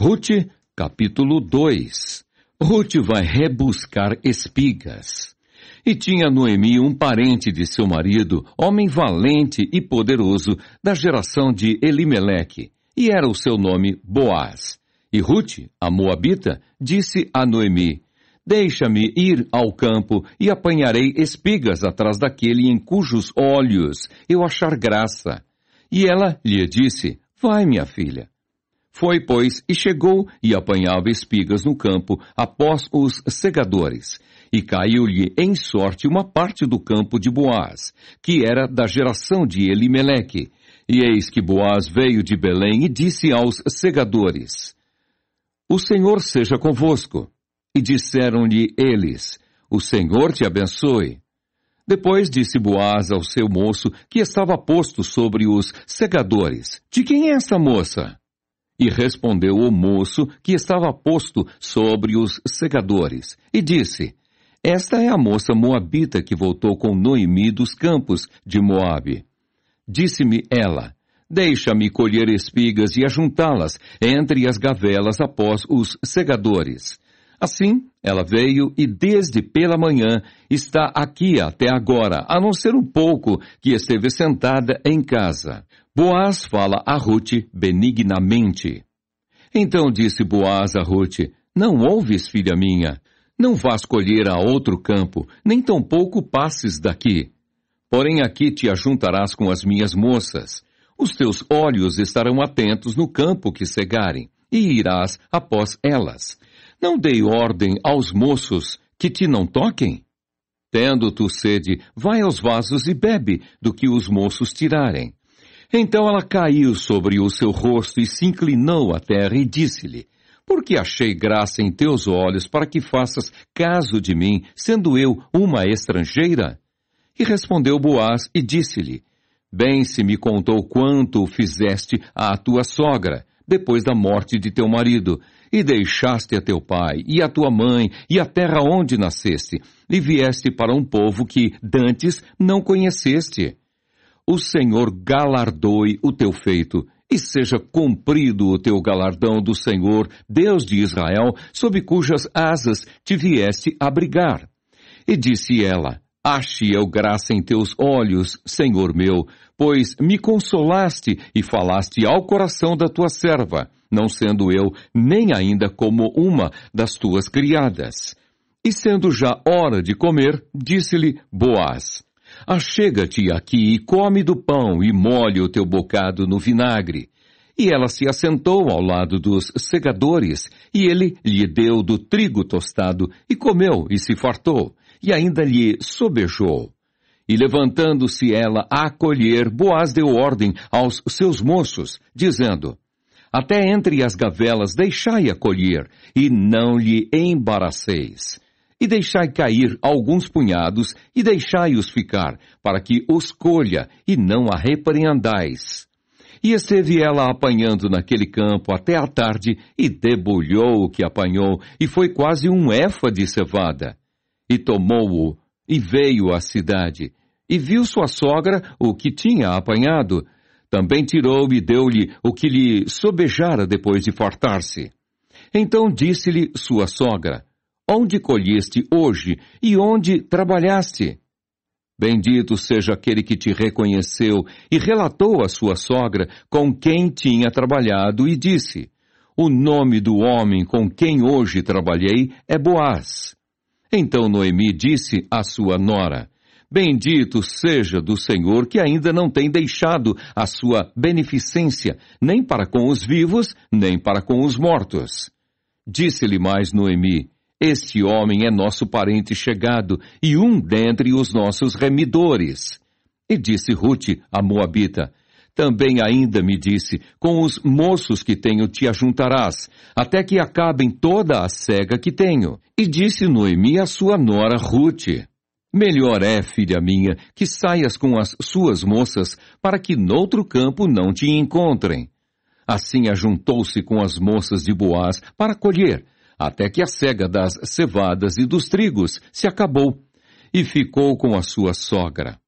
Ruth, capítulo 2. Ruth vai rebuscar espigas. E tinha Noemi um parente de seu marido, homem valente e poderoso, da geração de Elimeleque, e era o seu nome Boaz. E Ruth, a moabita, disse a Noemi, Deixa-me ir ao campo e apanharei espigas atrás daquele em cujos olhos eu achar graça. E ela lhe disse, Vai, minha filha. Foi, pois, e chegou e apanhava espigas no campo após os segadores. E caiu-lhe em sorte uma parte do campo de Boaz, que era da geração de Elimeleque. E eis que Boaz veio de Belém e disse aos segadores, O Senhor seja convosco. E disseram-lhe eles, O Senhor te abençoe. Depois disse Boaz ao seu moço, que estava posto sobre os segadores, De quem é esta moça? E respondeu o moço que estava posto sobre os segadores, e disse: Esta é a moça moabita que voltou com Noemi dos campos de Moabe. Disse-me ela: Deixa-me colher espigas e ajuntá-las entre as gavelas após os segadores. Assim, ela veio e desde pela manhã está aqui até agora, a não ser um pouco que esteve sentada em casa. Boaz fala a Ruth benignamente. Então disse Boaz a Ruth: Não ouves, filha minha, não vás colher a outro campo, nem tampouco passes daqui. Porém aqui te ajuntarás com as minhas moças. Os teus olhos estarão atentos no campo que cegarem, e irás após elas. Não dei ordem aos moços que te não toquem? Tendo tu sede, vai aos vasos e bebe do que os moços tirarem. Então ela caiu sobre o seu rosto e se inclinou à terra e disse-lhe, Porque achei graça em teus olhos para que faças caso de mim, sendo eu uma estrangeira? E respondeu Boaz e disse-lhe, Bem se me contou quanto fizeste à tua sogra, depois da morte de teu marido, e deixaste a teu pai, e a tua mãe, e a terra onde nasceste, e vieste para um povo que, dantes, não conheceste o Senhor galardoe o teu feito, e seja cumprido o teu galardão do Senhor, Deus de Israel, sob cujas asas te vieste abrigar. E disse ela, Ache eu graça em teus olhos, Senhor meu, pois me consolaste e falaste ao coração da tua serva, não sendo eu nem ainda como uma das tuas criadas. E sendo já hora de comer, disse-lhe Boaz, Achega-te ah, aqui e come do pão e molhe o teu bocado no vinagre. E ela se assentou ao lado dos segadores, e ele lhe deu do trigo tostado, e comeu e se fartou, e ainda lhe sobejou. E levantando-se ela a colher, Boaz deu ordem aos seus moços, dizendo, Até entre as gavelas deixai a colher, e não lhe embaraceis e deixai cair alguns punhados, e deixai-os ficar, para que os colha, e não a repreendais. E esteve ela apanhando naquele campo até a tarde, e debulhou o que apanhou, e foi quase um éfa de cevada. E tomou-o, e veio à cidade, e viu sua sogra o que tinha apanhado. Também tirou e deu-lhe o que lhe sobejara depois de fartar-se. Então disse-lhe sua sogra, Onde colheste hoje e onde trabalhaste? Bendito seja aquele que te reconheceu e relatou à sua sogra com quem tinha trabalhado e disse: O nome do homem com quem hoje trabalhei é Boaz. Então Noemi disse à sua nora: Bendito seja do Senhor que ainda não tem deixado a sua beneficência, nem para com os vivos, nem para com os mortos. Disse-lhe mais Noemi: este homem é nosso parente chegado e um dentre os nossos remidores. E disse Ruth, a Moabita, também ainda me disse, com os moços que tenho te ajuntarás, até que acabem toda a cega que tenho. E disse Noemi à sua nora Ruth, Melhor é, filha minha, que saias com as suas moças, para que noutro campo não te encontrem. Assim ajuntou-se com as moças de Boaz para colher, até que a cega das cevadas e dos trigos se acabou, e ficou com a sua sogra.